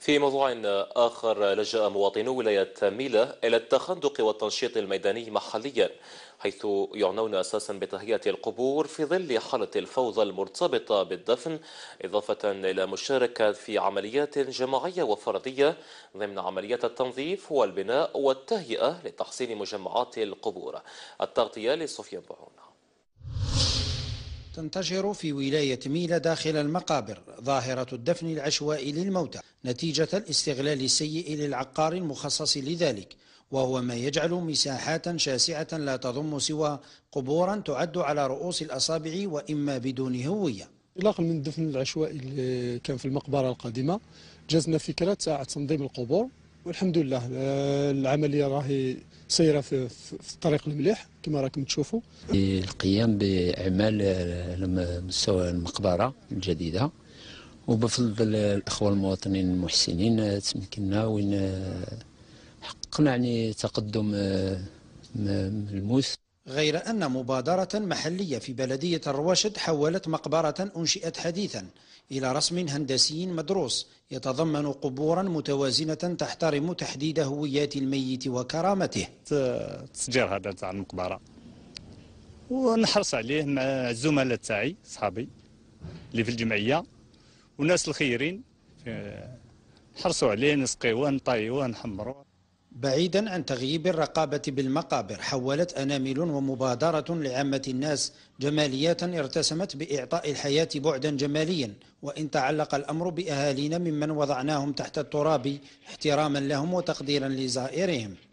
في موضوع آخر لجأ مواطنو ولاية ميلا إلى التخندق والتنشيط الميداني محليا حيث يعنون أساسا بتهيئة القبور في ظل حالة الفوضى المرتبطة بالدفن إضافة إلى مشاركة في عمليات جماعية وفردية ضمن عمليات التنظيف والبناء والتهيئة لتحسين مجمعات القبور التغطية لصوفيا بون تنتشر في ولاية ميلا داخل المقابر ظاهرة الدفن العشوائي للموتى نتيجة الاستغلال السيء للعقار المخصص لذلك وهو ما يجعل مساحات شاسعة لا تضم سوى قبورا تعد على رؤوس الأصابع وإما بدون هوية انطلاقا من الدفن العشوائي اللي كان في المقبرة القديمة جازنا فكرة تاع تنظيم القبور والحمد لله آه، العمليه راهي سايره في, في الطريق المليح كما راكم تشوفوا القيام باعمال آه، مستوى المقبره الجديده وبفضل الاخوه المواطنين المحسنين آه، تمكنا وين حققنا يعني تقدم ملموس غير أن مبادرة محلية في بلدية الرواشد حولت مقبرة أنشئت حديثا إلى رسم هندسي مدروس يتضمن قبورا متوازنة تحترم تحديد هويات الميت وكرامته تسجير هذا تاع المقبرة ونحرص عليه مع الزملاء تاعي صحابي اللي في الجمعية وناس الخيرين حرصوا عليه نسقيوه نطيوه نحمروه بعيدا عن تغييب الرقابة بالمقابر حولت أنامل ومبادرة لعامة الناس جماليات ارتسمت بإعطاء الحياة بعدا جماليا وإن تعلق الأمر بأهالينا ممن وضعناهم تحت التراب احتراما لهم وتقديرا لزائرهم